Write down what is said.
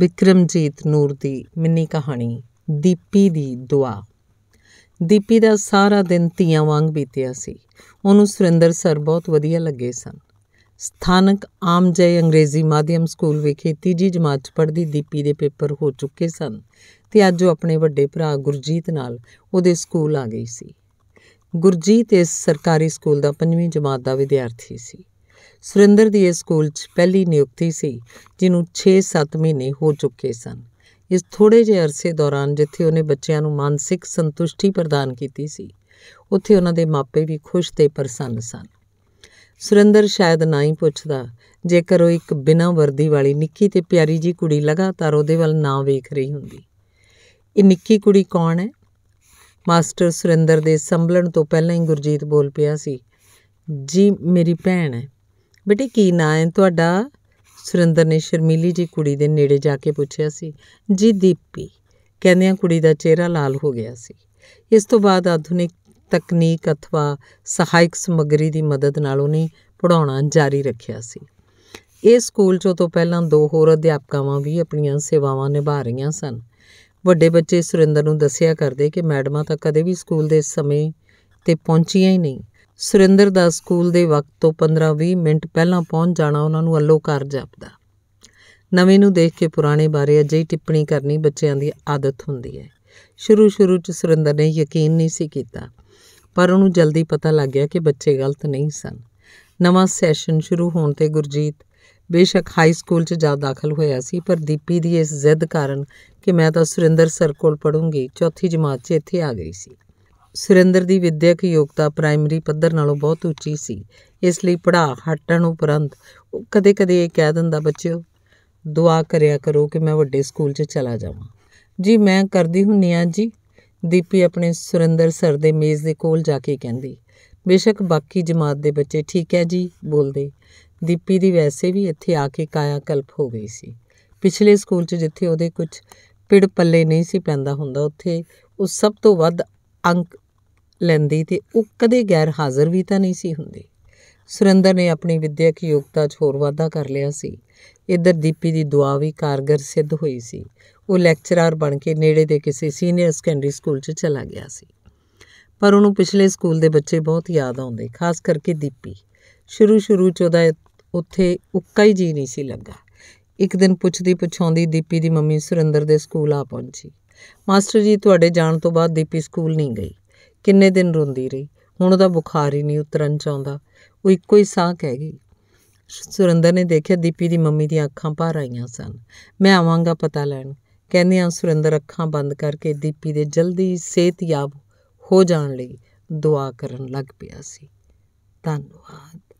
ਬਿਕਰਮਜੀਤ ਨੂਰ ਦੀ mini ਕਹਾਣੀ ਦੀਪੀ ਦੀ ਦੁਆ ਦੀਪੀ ਦਾ ਸਾਰਾ ਦਿਨ ਧੀਆਂ ਵਾਂਗ ਬੀਤਿਆ ਸੀ ਉਹਨੂੰ ਸੁਰਿੰਦਰ ਸਰ ਬਹੁਤ ਵਧੀਆ ਲੱਗੇ ਸਨ ਸਥਾਨਕ ਆਮ ਜੈ ਅੰਗਰੇਜ਼ੀ ਮਾਧਿਅਮ ਸਕੂਲ ਵਿਖੇ ਤੀਜੀ ਜਮਾਤ ਚ ਪੜ੍ਹਦੀ ਦੀਪੀ ਦੇ ਪੇਪਰ ਹੋ ਚੁੱਕੇ ਸਨ ਤੇ ਅੱਜ ਉਹ ਆਪਣੇ ਵੱਡੇ ਭਰਾ ਗੁਰਜੀਤ ਨਾਲ ਉਹਦੇ ਸਕੂਲ ਆ ਗਈ ਸੀ ਗੁਰਜੀਤ ਇਸ ਸਰਕਾਰੀ ਸਕੂਲ ਦਾ 5ਵੀਂ ਜਮਾਤ ਦਾ ਵਿਦਿਆਰਥੀ ਸੀ ਸੁਰਿੰਦਰ ਦੀ ਇਸ ਸਕੂਲ 'ਚ ਪਹਿਲੀ ਨਿਯੁਕਤੀ ਸੀ ਜਿਹਨੂੰ 6-7 ਮਹੀਨੇ ਹੋ ਚੁੱਕੇ ਸਨ ਇਸ ਥੋੜੇ ਜਿਹੇ ਅਰਸੇ ਦੌਰਾਨ ਜਿੱਥੇ ਉਹਨੇ ਬੱਚਿਆਂ ਨੂੰ ਮਾਨਸਿਕ ਸੰਤੁਸ਼ਟੀ ਪ੍ਰਦਾਨ ਕੀਤੀ ਸੀ ਉੱਥੇ ਉਹਨਾਂ ਦੇ ਮਾਪੇ ਵੀ ਖੁਸ਼ ਤੇ ਪ੍ਰਸੰਨ ਸਨ ਸੁਰਿੰਦਰ ਸ਼ਾਇਦ ਨਾ ਹੀ ਪੁੱਛਦਾ ਜੇਕਰ ਉਹ ਇੱਕ ਬਿਨਾਂ ਵਰਦੀ ਵਾਲੀ ਨਿੱਕੀ ਤੇ ਪਿਆਰੀ ਜੀ ਕੁੜੀ ਲਗਾਤਾਰ ਉਹਦੇ ਵੱਲ ਨਾ ਵੇਖ ਰਹੀ ਹੁੰਦੀ ਇਹ ਨਿੱਕੀ ਕੁੜੀ ਕੌਣ ਹੈ ਮਾਸਟਰ ਸੁਰਿੰਦਰ ਦੇ ਸੰਭਲਣ ਤੋਂ ਪਹਿਲਾਂ ਹੀ ਗੁਰਜੀਤ ਬੋਲ ਪਿਆ ਸੀ ਜੀ ਮੇਰੀ ਭੈਣ ਹੈ ਬੇਟੇ ਕੀ ਨਾਂ ਹੈ ਤੁਹਾਡਾ ਸੁਰਿੰਦਰ ਨੇ ਸ਼ਰਮੀਲੀ ਜੀ ਕੁੜੀ ਦੇ ਨੇੜੇ ਜਾ ਕੇ ਪੁੱਛਿਆ ਸੀ ਜੀ ਦੀਪੀ ਕਹਿੰਦਿਆਂ ਕੁੜੀ ਦਾ ਚਿਹਰਾ ਲਾਲ ਹੋ ਗਿਆ ਸੀ ਇਸ ਤੋਂ ਬਾਅਦ ਆਧੁਨਿਕ ਤਕਨੀਕ ਅਥਵਾ ਸਹਾਇਕ ਸਮੱਗਰੀ ਦੀ ਮਦਦ ਨਾਲ ਉਹਨੇ ਪੜਾਉਣਾ ਜਾਰੀ ਰੱਖਿਆ ਸੀ ਇਸ ਸਕੂਲ ਚੋਂ ਤੋਂ ਪਹਿਲਾਂ ਦੋ ਹੋਰ ਅਧਿਆਪਕਾਵਾਂ ਵੀ ਆਪਣੀਆਂ ਸੇਵਾਵਾਂ ਨਿਭਾ ਰਹੀਆਂ ਸਨ ਵੱਡੇ ਬੱਚੇ ਸੁਰਿੰਦਰ ਨੂੰ ਦੱਸਿਆ ਕਰਦੇ ਕਿ ਮੈਡਮਾਂ ਤਾਂ ਕਦੇ ਵੀ ਸਕੂਲ ਦੇ ਸਮੇਂ ਤੇ ਪਹੁੰਚੀਆਂ ਹੀ ਨਹੀਂ ਸੁਰਿੰਦਰ ਦਾ ਸਕੂਲ ਦੇ ਵਕਤ ਤੋਂ 15-20 ਮਿੰਟ ਪਹਿਲਾਂ ਪਹੁੰਚ ਜਾਣਾ ਉਹਨਾਂ ਨੂੰ ਅਲੋ ਕਰ ਜਾਪਦਾ ਨਵੇਂ ਨੂੰ ਦੇਖ ਕੇ ਪੁਰਾਣੇ ਬਾਰੇ ਅਜਿਹੀ ਟਿੱਪਣੀ ਕਰਨੀ ਬੱਚਿਆਂ ਦੀ ਆਦਤ ਹੁੰਦੀ ਹੈ ਸ਼ੁਰੂ-ਸ਼ੁਰੂ 'ਚ ਸੁਰਿੰਦਰ ਨੇ ਯਕੀਨ ਨਹੀਂ ਸੀ ਕੀਤਾ ਪਰ ਉਹਨੂੰ ਜਲਦੀ ਪਤਾ ਲੱਗ ਗਿਆ ਕਿ ਬੱਚੇ ਗਲਤ ਨਹੀਂ ਸਨ ਨਵਾਂ ਸੈਸ਼ਨ ਸ਼ੁਰੂ ਹੋਣ ਤੇ ਗੁਰਜੀਤ ਬੇਸ਼ੱਕ ਹਾਈ ਸਕੂਲ 'ਚ ਜਾ ਦਾਖਲ ਹੋਇਆ ਸੀ ਪਰ ਦੀਪੀ ਦੀ ਇਸ ਜ਼ਿੱਦ ਕਾਰਨ ਕਿ ਮੈਂ ਤਾਂ ਸੁਰਿੰਦਰ ਸਰ ਕੋਲ ਪੜੂੰਗੀ ਚੌਥੀ ਜਮਾਤ 'ਚ ਇੱਥੇ ਆ ਗਈ ਸੀ ਸੁਰਿੰਦਰ ਦੀ ਵਿਦਿਅਕ ਯੋਗਤਾ ਪ੍ਰਾਇਮਰੀ ਪੱਧਰ ਨਾਲੋਂ ਬਹੁਤ ਉੱਚੀ ਸੀ ਇਸ ਲਈ ਪੜਾ ਹਟਣ ਉਪਰੰਤ ਉਹ ਕਦੇ-ਕਦੇ ਇਹ ਕਹਿ ਦਿੰਦਾ ਬੱਚਿਓ ਦੁਆ ਕਰਿਆ ਕਰੋ ਕਿ ਮੈਂ ਵੱਡੇ ਸਕੂਲ 'ਚ ਚਲਾ ਜਾਵਾਂ ਜੀ ਮੈਂ ਕਰਦੀ ਹੁੰਨੀ ਆ ਜੀ ਦੀਪੀ ਆਪਣੇ ਸੁਰਿੰਦਰ ਸਰ ਦੇ ਮੇਜ਼ ਦੇ ਕੋਲ ਜਾ ਕੇ ਕਹਿੰਦੀ ਬੇਸ਼ੱਕ ਬਾਕੀ ਜਮਾਤ ਦੇ ਬੱਚੇ ਠੀਕ ਹੈ ਜੀ ਬੋਲਦੇ ਦੀਪੀ ਦੀ ਵੈਸੇ ਵੀ ਇੱਥੇ ਆ ਕੇ ਕਾਇਆ ਕਲਪ ਹੋ ਗਈ ਸੀ ਪਿਛਲੇ ਸਕੂਲ 'ਚ ਜਿੱਥੇ ਉਹਦੇ ਕੁਝ ਪਿੜ ਪੱਲੇ ਨਹੀਂ ਸੀ ਪੈਂਦਾ ਹੁੰਦਾ ਉੱਥੇ ਉਹ ਸਭ ਤੋਂ ਵੱਧ ਅੰਕ ਲੈਂਦੀ ਤੇ ਉਹ ਕਦੇ ਗੈਰ ਹਾਜ਼ਰ ਵੀ ਤਾਂ ਨਹੀਂ ਸੀ ਹੁੰਦੀ ਸੁਰਿੰਦਰ ਨੇ ਆਪਣੀ ਵਿਦਿਅਕ ਯੋਗਤਾ 'ਚ ਹੋਰ ਵਾਧਾ ਕਰ ਲਿਆ ਸੀ ਇਧਰ ਦੀਪੀ ਦੀ ਦੁਆ ਵੀ ਕਾਰਗਰ ਸਿੱਧ ਹੋਈ ਸੀ ਉਹ ਲੈਕਚਰਰ ਬਣ ਕੇ ਨੇੜੇ ਦੇ ਕਿਸੇ ਸੀਨੀਅਰ ਸੈਕੰਡਰੀ ਸਕੂਲ 'ਚ ਚਲਾ ਗਿਆ ਸੀ ਪਰ ਉਹਨੂੰ ਪਿਛਲੇ ਸਕੂਲ ਦੇ ਬੱਚੇ ਬਹੁਤ ਯਾਦ ਆਉਂਦੇ ਖਾਸ ਕਰਕੇ ਦੀਪੀ ਸ਼ੁਰੂ-ਸ਼ੁਰੂ 'ਚ ਉਹਦਾ ਉੱਥੇ ਉੱਕਾ ਹੀ ਜੀ ਨਹੀਂ ਸੀ ਲੱਗਾ ਇੱਕ ਦਿਨ ਪੁੱਛਦੀ ਪੁੱਛਾਉਂਦੀ ਦੀਪੀ ਦੀ ਮੰਮੀ ਸੁਰਿੰਦਰ ਦੇ ਸਕੂਲ ਆ ਪਹੁੰਚੀ ਮਾਸਟਰ ਜੀ ਤੁਹਾਡੇ ਜਾਣ ਤੋਂ ਬਾਅਦ ਦੀਪੀ ਸਕੂਲ ਨਹੀਂ ਗਈ ਕਿੰਨੇ ਦਿਨ ਰੋਂਦੀ ਰਹੀ ਹੁਣ ਉਹਦਾ ਬੁਖਾਰ ਹੀ ਨਹੀਂ ਉਤਰਨ ਚਾਹੁੰਦਾ ਉਹ ਇੱਕੋ ਹੀ ਸਾਹ ਕਹਿ ਗਈ ਸੁਰਿੰਦਰ ਨੇ ਦੇਖਿਆ ਦੀਪੀ ਦੀ ਮੰਮੀ ਦੀਆਂ ਅੱਖਾਂ ਭਰ ਆਈਆਂ ਸਨ ਮੈਂ ਆਵਾਂਗਾ ਪਤਾ ਲੈਣ ਕਹਿੰਦੇ ਆ ਸੁਰਿੰਦਰ ਅੱਖਾਂ ਬੰਦ ਕਰਕੇ ਦੀਪੀ ਦੇ ਜਲਦੀ ਸਿਹਤਯਾਬ ਹੋ ਜਾਣ ਲਈ ਦੁਆ ਕਰਨ ਲੱਗ ਪਿਆ ਸੀ ਧੰਨਵਾਦ